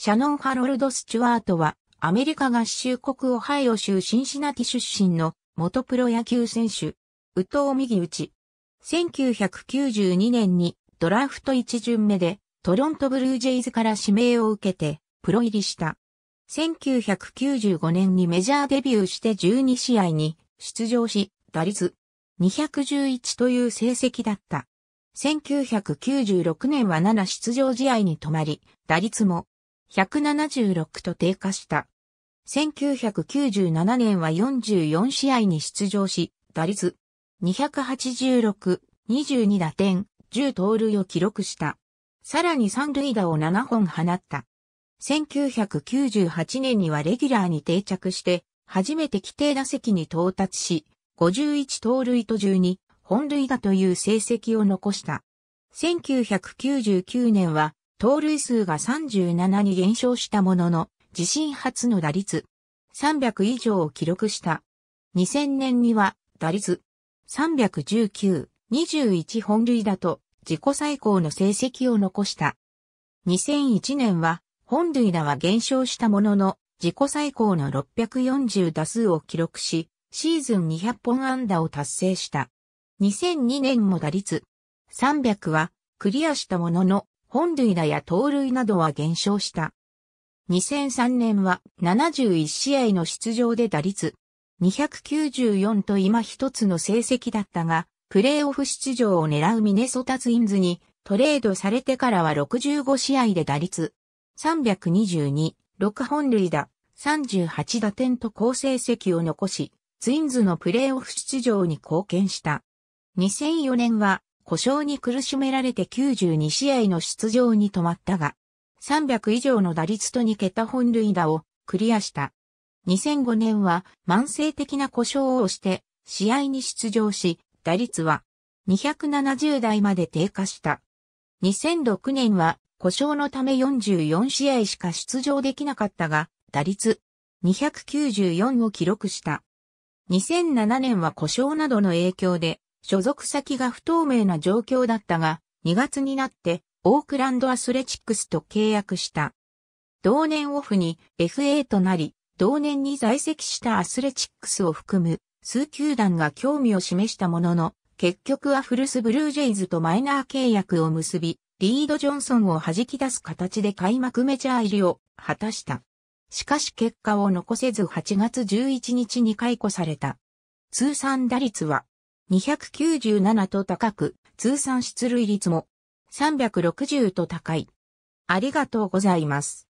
シャノン・ハロルド・スチュワートは、アメリカ合衆国オハイオ州シンシナティ出身の元プロ野球選手、ウウ・ミ右打ち。1992年にドラフト1巡目でトロントブルージェイズから指名を受けてプロ入りした。1995年にメジャーデビューして12試合に出場し、打率211という成績だった。1996年は7出場試合に止まり、打率も176と低下した。1997年は44試合に出場し、打率286、22打点、10盗塁を記録した。さらに三塁打を7本放った。1998年にはレギュラーに定着して、初めて規定打席に到達し、51盗塁と12、本塁打という成績を残した。1999年は盗塁数が37に減少したものの、自身初の打率300以上を記録した。2000年には打率319、21本塁打と自己最高の成績を残した。2001年は本塁打は減少したものの自己最高の640打数を記録し、シーズン200本安打を達成した。2002年も打率300はクリアしたものの本塁打や盗塁などは減少した。2003年は71試合の出場で打率294と今一つの成績だったが、プレーオフ出場を狙うミネソタツインズにトレードされてからは65試合で打率322、6本塁打、38打点と好成績を残し、ツインズのプレーオフ出場に貢献した。2004年は故障に苦しめられて92試合の出場に止まったが、300以上の打率と2桁本塁打をクリアした。2005年は慢性的な故障をして、試合に出場し、打率は270台まで低下した。2006年は故障のため44試合しか出場できなかったが、打率294を記録した。2007年は故障などの影響で所属先が不透明な状況だったが、2月になってオークランドアスレチックスと契約した。同年オフに FA となり、同年に在籍したアスレチックスを含む数球団が興味を示したものの、結局はルスブルージェイズとマイナー契約を結び、リード・ジョンソンを弾き出す形で開幕メジャー入りを果たした。しかし結果を残せず8月11日に解雇された。通算打率は297と高く、通算出塁率も360と高い。ありがとうございます。